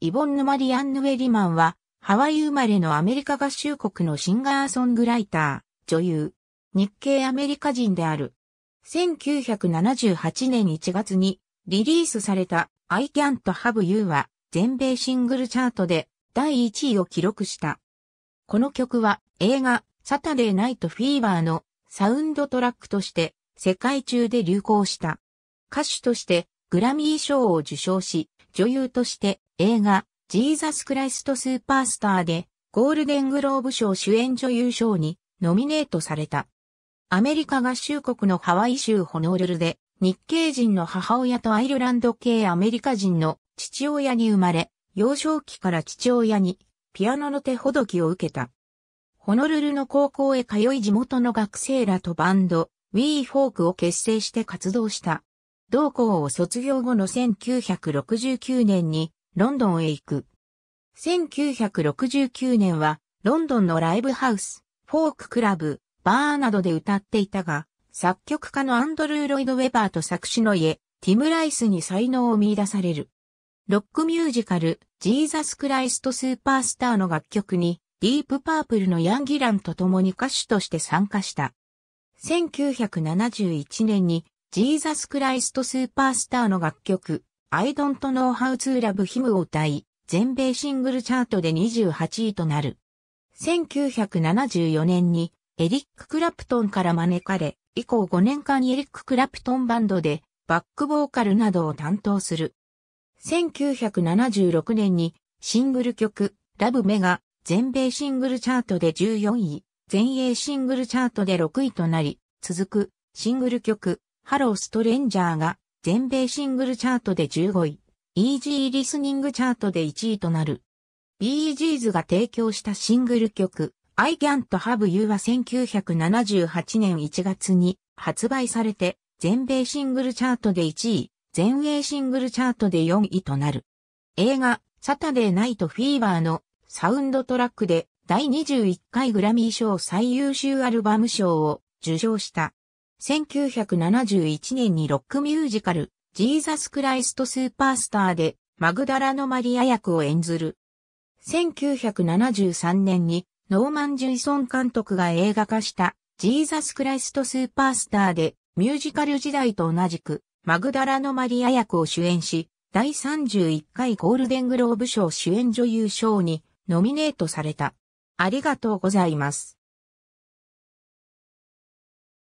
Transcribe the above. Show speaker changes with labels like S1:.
S1: イボンヌ・マリアンヌ・ウェリマンは、ハワイ生まれのアメリカ合衆国のシンガーソングライター、女優、日系アメリカ人である。1978年1月にリリースされた I Can't Have You は全米シングルチャートで第1位を記録した。この曲は映画サタデーナイトフィーバーのサウンドトラックとして世界中で流行した。歌手としてグラミー賞を受賞し、女優として映画ジーザス・クライスト・スーパースターでゴールデングローブ賞主演女優賞にノミネートされた。アメリカ合衆国のハワイ州ホノルルで日系人の母親とアイルランド系アメリカ人の父親に生まれ、幼少期から父親にピアノの手ほどきを受けた。ホノルルの高校へ通い地元の学生らとバンド、ウィーフォークを結成して活動した。同校を卒業後の1969年にロンドンへ行く。1969年はロンドンのライブハウス、フォーククラブ、バーなどで歌っていたが、作曲家のアンドルー・ロイド・ウェバーと作詞の家、ティム・ライスに才能を見出される。ロックミュージカル、ジーザス・クライスト・スーパースターの楽曲に、ディープ・パープルのヤン・ギランと共に歌手として参加した。1971年にジーザスクライストスーパースターの楽曲、I don't know how to love him を歌い、全米シングルチャートで28位となる。1974年にエリック・クラプトンから招かれ、以降5年間エリック・クラプトンバンドでバックボーカルなどを担当する。1976年にシングル曲、ラブメが全米シングルチャートで14位、全英シングルチャートで6位となり、続くシングル曲、ハローストレンジャーが全米シングルチャートで15位、l i s t リスニングチャートで1位となる。BG's が提供したシングル曲、I Can't Have You は1978年1月に発売されて、全米シングルチャートで1位、全英シングルチャートで4位となる。映画、サタデーナイトフィーバーのサウンドトラックで第21回グラミー賞最優秀アルバム賞を受賞した。1971年にロックミュージカル、ジーザス・クライスト・スーパースターで、マグダラのマリア役を演ずる。1973年に、ノーマン・ジュイソン監督が映画化した、ジーザス・クライスト・スーパースターで、ミュージカル時代と同じく、マグダラのマリア役を主演し、第31回ゴールデングローブ賞主演女優賞にノミネートされた。ありがとうございます。